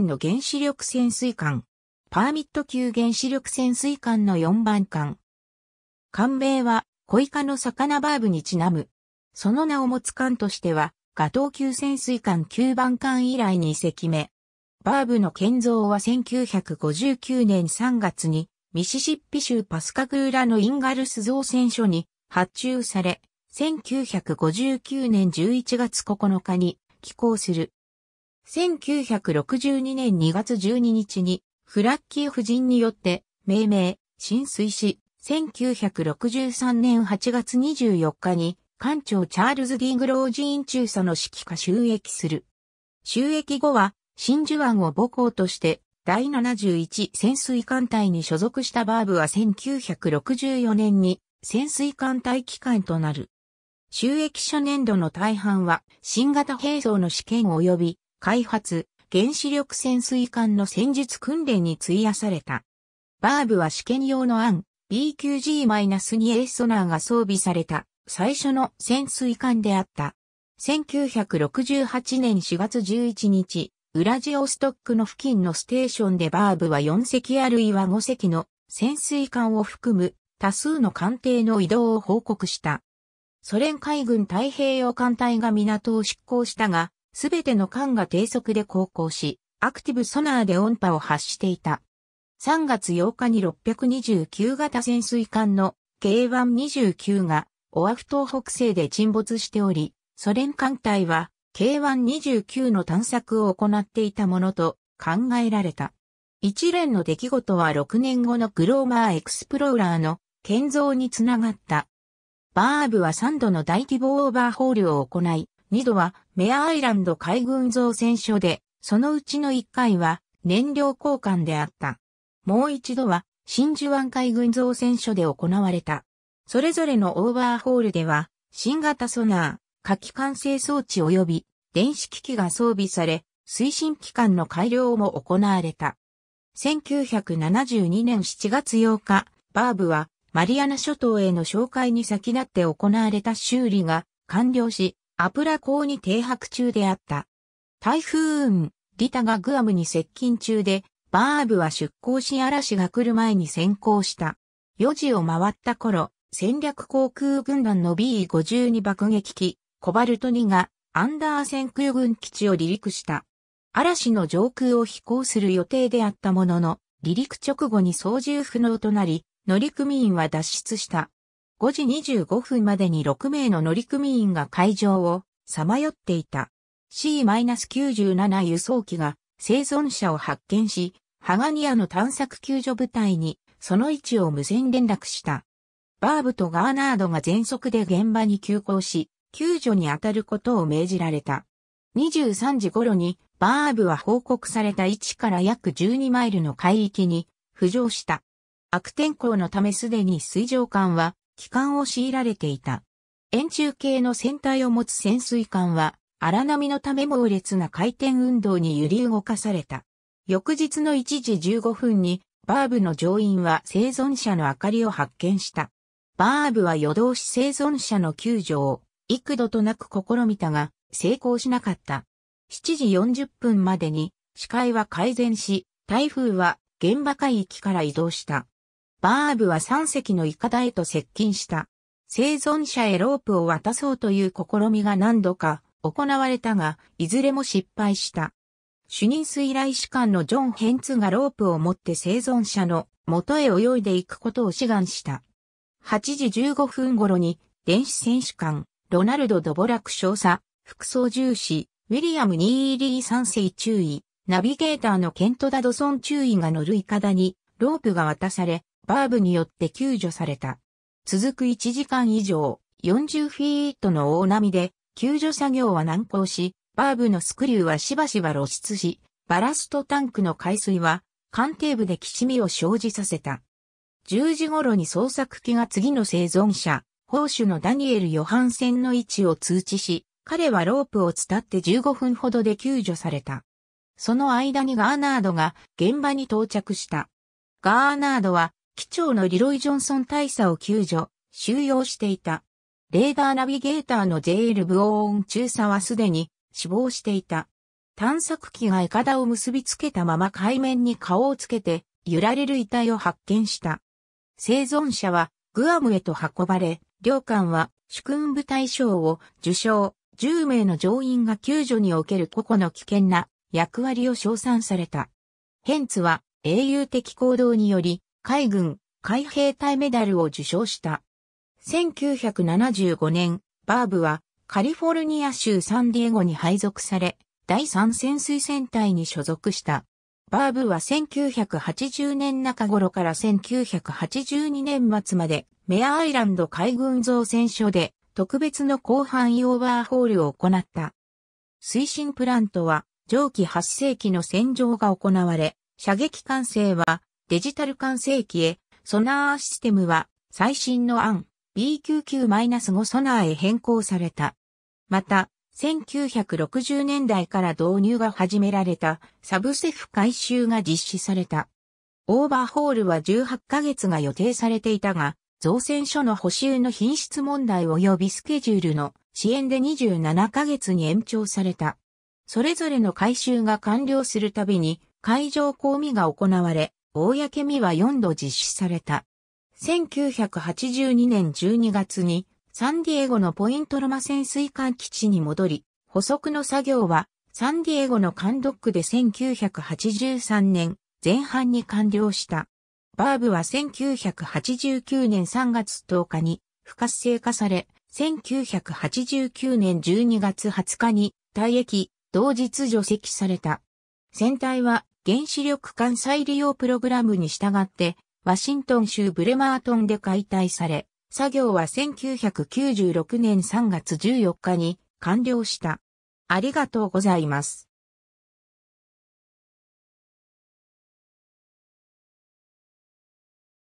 の原子力潜水艦。パーミット級原子力潜水艦の4番艦。艦名は、小イカの魚バーブにちなむ。その名を持つ艦としては、ガトー級潜水艦9番艦以来2隻目。バーブの建造は1959年3月に、ミシシッピ州パスカグーラのインガルス造船所に発注され、1959年11月9日に寄港する。1962年2月12日に、フラッキー夫人によって、命名、浸水し、1963年8月24日に、艦長チャールズ・ディ・グロージーン中佐の指揮下収益する。収益後は、真珠湾を母港として、第71潜水艦隊に所属したバーブは1964年に潜水艦隊機関となる。収益初年度の大半は新型兵装の試験及び開発、原子力潜水艦の戦術訓練に費やされた。バーブは試験用の案 BQG-2A ソナーが装備された最初の潜水艦であった。1968年4月11日、ウラジオストックの付近のステーションでバーブは4隻あるいは5隻の潜水艦を含む多数の艦艇の移動を報告した。ソ連海軍太平洋艦隊が港を出港したが、すべての艦が低速で航行し、アクティブソナーで音波を発していた。3月8日に629型潜水艦の K129 がオアフ島北西で沈没しており、ソ連艦隊は K129 の探索を行っていたものと考えられた。一連の出来事は6年後のグローマーエクスプローラーの建造につながった。バーブは3度の大規模オーバーホールを行い、2度はメアアイランド海軍造船所で、そのうちの1回は燃料交換であった。もう一度は真珠湾海軍造船所で行われた。それぞれのオーバーホールでは、新型ソナー、火器管制装置及び電子機器が装備され、推進機関の改良も行われた。1972年7月8日、バーブはマリアナ諸島への紹介に先立って行われた修理が完了し、アプラ港に停泊中であった。台風運、リタがグアムに接近中で、バーブは出港し嵐が来る前に先行した。4時を回った頃、戦略航空軍団の B52 爆撃機、コバルト2がアンダーセン空軍基地を離陸した。嵐の上空を飛行する予定であったものの、離陸直後に操縦不能となり、乗組員は脱出した。5時25分までに6名の乗組員が海上をさまよっていた。C-97 輸送機が生存者を発見し、ハガニアの探索救助部隊にその位置を無線連絡した。バーブとガーナードが全速で現場に急行し、救助に当たることを命じられた。23時頃にバーブは報告された位置から約12マイルの海域に浮上した。悪天候のためすでに水上艦は帰還を強いられていた。円柱形の船体を持つ潜水艦は、荒波のため猛烈な回転運動に揺り動かされた。翌日の1時15分に、バーブの乗員は生存者の明かりを発見した。バーブは夜通し生存者の救助を幾度となく試みたが、成功しなかった。7時40分までに視界は改善し、台風は現場海域から移動した。バーブは3隻のイカダへと接近した。生存者へロープを渡そうという試みが何度か行われたが、いずれも失敗した。主任水雷士官のジョン・ヘンツがロープを持って生存者の元へ泳いでいくことを志願した。8時15分頃に、電子選手官、ロナルド・ドボラク少佐、副操縦士、ウィリアム・ニーリー3世注意、ナビゲーターのケント・ダドソン注意が乗るイカダに、ロープが渡され、バーブによって救助された。続く1時間以上、40フィートの大波で、救助作業は難航し、バーブのスクリューはしばしば露出し、バラストタンクの海水は、艦底部できしみを生じさせた。10時頃に捜索機が次の生存者、砲手のダニエル・ヨハンセンの位置を通知し、彼はロープを伝って15分ほどで救助された。その間にガーナードが現場に到着した。ガーナードは機長のリロイ・ジョンソン大佐を救助、収容していた。レーダーナビゲーターの JL ブオーン中佐はすでに死亡していた。探索機がエカダを結びつけたまま海面に顔をつけて揺られる遺体を発見した。生存者はグアムへと運ばれ、領館は主君部隊賞を受賞、10名の乗員が救助における個々の危険な役割を称賛された。ヘンツは英雄的行動により海軍海兵隊メダルを受賞した。1975年、バーブはカリフォルニア州サンディエゴに配属され、第三潜水戦隊に所属した。バーブは1980年中頃から1982年末までメアアイランド海軍造船所で特別の広範囲オーバーホールを行った。推進プラントは蒸気発生機の洗浄が行われ、射撃管制はデジタル完成機へ、ソナーシステムは最新の案 B99-5 ソナーへ変更された。また、1960年代から導入が始められたサブセフ改修が実施された。オーバーホールは18ヶ月が予定されていたが、造船所の補修の品質問題及びスケジュールの支援で27ヶ月に延長された。それぞれの改修が完了するたびに海上公務が行われ、公見は4度実施された。1982年12月にサンディエゴのポイントロマ潜水艦基地に戻り、補足の作業はサンディエゴのカンドックで1983年前半に完了した。バーブは1989年3月10日に不活性化され、1989年12月20日に退役、同日除籍された。船体は原子力艦再利用プログラムに従って、ワシントン州ブレマートンで解体され、作業は1996年3月14日に完了した。ありがとうございます。